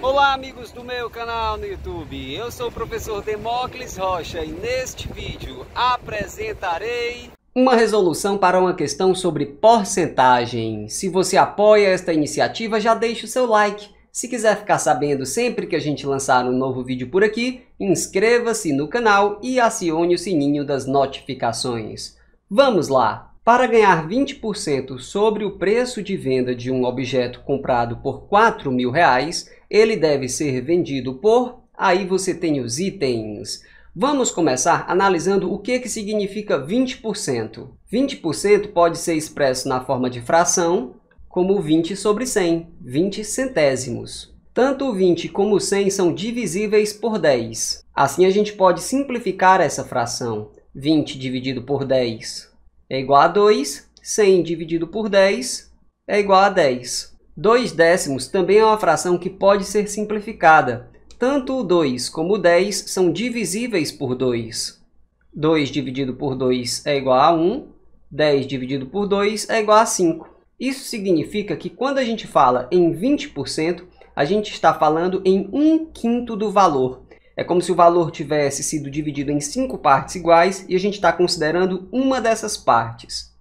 Olá amigos do meu canal no YouTube, eu sou o professor Demócles Rocha e neste vídeo apresentarei uma resolução para uma questão sobre porcentagem. Se você apoia esta iniciativa, já deixe o seu like. Se quiser ficar sabendo sempre que a gente lançar um novo vídeo por aqui, inscreva-se no canal e acione o sininho das notificações. Vamos lá! Para ganhar 20% sobre o preço de venda de um objeto comprado por R$ mil, reais, ele deve ser vendido por. Aí você tem os itens. Vamos começar analisando o que, que significa 20%. 20% pode ser expresso na forma de fração, como 20 sobre 100, 20 centésimos. Tanto o 20 como o 100 são divisíveis por 10. Assim, a gente pode simplificar essa fração. 20 dividido por 10 é igual a 2, 100 dividido por 10 é igual a 10. 2 décimos também é uma fração que pode ser simplificada. Tanto o 2 como o 10 são divisíveis por 2. 2 dividido por 2 é igual a 1, 10 dividido por 2 é igual a 5. Isso significa que quando a gente fala em 20%, a gente está falando em 1 quinto do valor. É como se o valor tivesse sido dividido em 5 partes iguais e a gente está considerando uma dessas partes.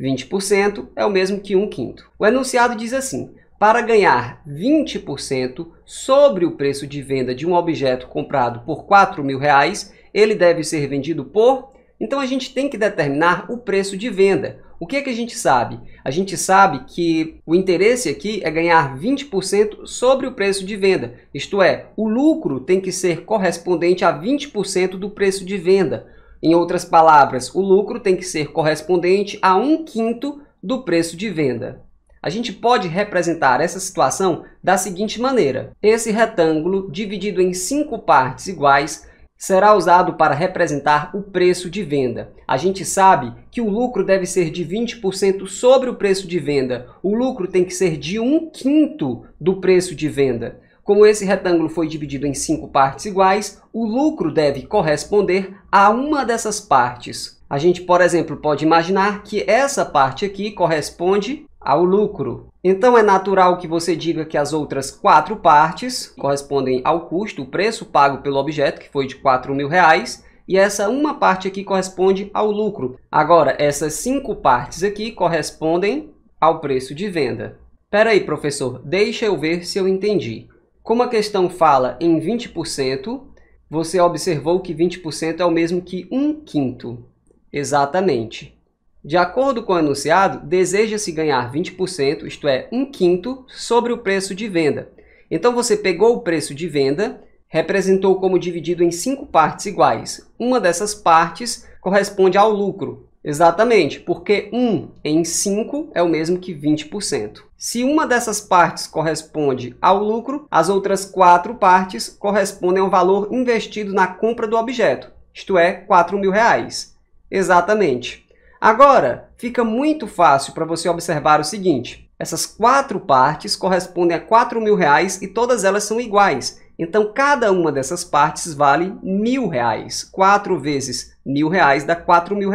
20% é o mesmo que um quinto. O enunciado diz assim, para ganhar 20% sobre o preço de venda de um objeto comprado por R$ mil reais, ele deve ser vendido por... Então a gente tem que determinar o preço de venda. O que é que a gente sabe? A gente sabe que o interesse aqui é ganhar 20% sobre o preço de venda. Isto é, o lucro tem que ser correspondente a 20% do preço de venda. Em outras palavras, o lucro tem que ser correspondente a um quinto do preço de venda. A gente pode representar essa situação da seguinte maneira. Esse retângulo, dividido em cinco partes iguais, será usado para representar o preço de venda. A gente sabe que o lucro deve ser de 20% sobre o preço de venda. O lucro tem que ser de um quinto do preço de venda. Como esse retângulo foi dividido em cinco partes iguais, o lucro deve corresponder a uma dessas partes. A gente, por exemplo, pode imaginar que essa parte aqui corresponde ao lucro. Então é natural que você diga que as outras quatro partes correspondem ao custo, o preço pago pelo objeto, que foi de R$ mil reais, e essa uma parte aqui corresponde ao lucro. Agora, essas cinco partes aqui correspondem ao preço de venda. Espera aí, professor, deixa eu ver se eu entendi. Como a questão fala em 20%, você observou que 20% é o mesmo que 1 quinto. Exatamente. De acordo com o anunciado, deseja-se ganhar 20%, isto é, 1 quinto, sobre o preço de venda. Então você pegou o preço de venda, representou como dividido em cinco partes iguais. Uma dessas partes corresponde ao lucro, Exatamente, porque 1 em 5 é o mesmo que 20%. Se uma dessas partes corresponde ao lucro, as outras 4 partes correspondem ao valor investido na compra do objeto, isto é, 4 reais. Exatamente. Agora, fica muito fácil para você observar o seguinte. Essas 4 partes correspondem a 4 mil e todas elas são iguais. Então, cada uma dessas partes vale mil reais. 4 vezes mil reais dá 4 mil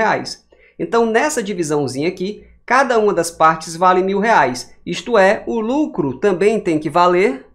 então, nessa divisãozinha aqui, cada uma das partes vale mil reais. Isto é, o lucro também tem que valer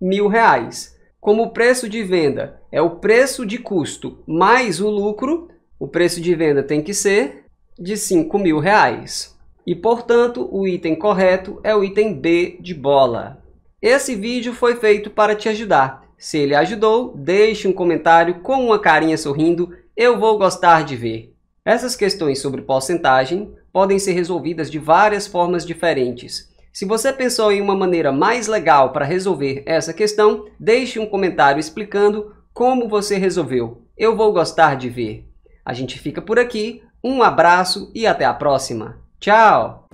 mil reais. Como o preço de venda é o preço de custo mais o lucro, o preço de venda tem que ser de cinco mil reais. E, portanto, o item correto é o item B de bola. Esse vídeo foi feito para te ajudar. Se ele ajudou, deixe um comentário com uma carinha sorrindo, eu vou gostar de ver. Essas questões sobre porcentagem podem ser resolvidas de várias formas diferentes. Se você pensou em uma maneira mais legal para resolver essa questão, deixe um comentário explicando como você resolveu. Eu vou gostar de ver. A gente fica por aqui. Um abraço e até a próxima. Tchau!